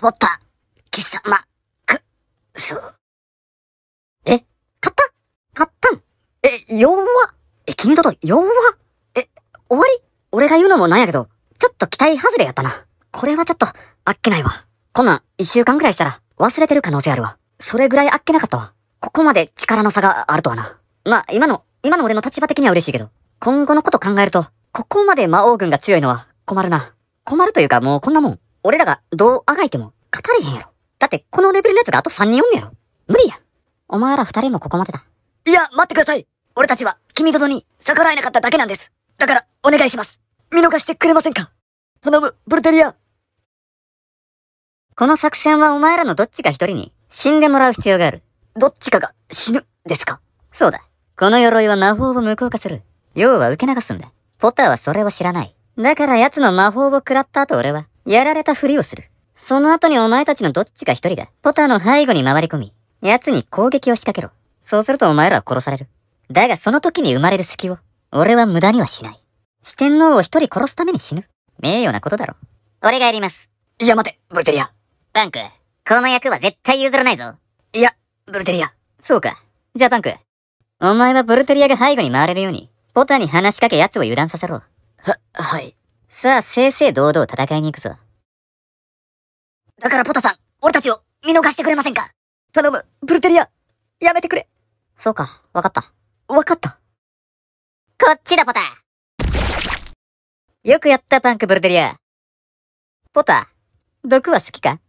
ボタ、貴様、く、す。え、買った買ったんえ、弱え、君とと弱え、終わり俺が言うのもなんやけど、ちょっと期待外れやったな。これはちょっと、あっけないわ。こんなん、一週間くらいしたら、忘れてる可能性あるわ。それぐらいあっけなかったわ。ここまで力の差があるとはな。まあ、今の、今の俺の立場的には嬉しいけど、今後のこと考えると、ここまで魔王軍が強いのは困るな。困るというかもうこんなもん。俺らがどうあがいても語れへんやろ。だってこのレベルのやつがあと3人おんやろ。無理やん。お前ら2人もここまでだ。いや、待ってください。俺たちは君とどに逆らえなかっただけなんです。だからお願いします。見逃してくれませんか頼む、ブルテリア。この作戦はお前らのどっちか一人に死んでもらう必要がある。どっちかが死ぬ、ですかそうだ。この鎧は魔法を無効化する。要は受け流すんだ。ポターはそれを知らない。だから奴の魔法を食らった後俺は、やられたふりをする。その後にお前たちのどっちか一人が、ポターの背後に回り込み、奴に攻撃を仕掛けろ。そうするとお前らは殺される。だがその時に生まれる隙を、俺は無駄にはしない。四天王を一人殺すために死ぬ。名誉なことだろ。俺がやります。いや待て、ブルテリア。バンク、この役は絶対譲らないぞ。いや、ブルテリア。そうか。じゃあバンク、お前はブルテリアが背後に回れるように、ポターに話しかけ奴を油断させろ。は、はい。さあ、正々堂々戦いに行くぞ。だからポタさん、俺たちを見逃してくれませんか頼む、ブルテリア。やめてくれ。そうか、わかった。わかった。こっちだ、ポタよくやった、パンクブルテリア。ポタ、毒は好きか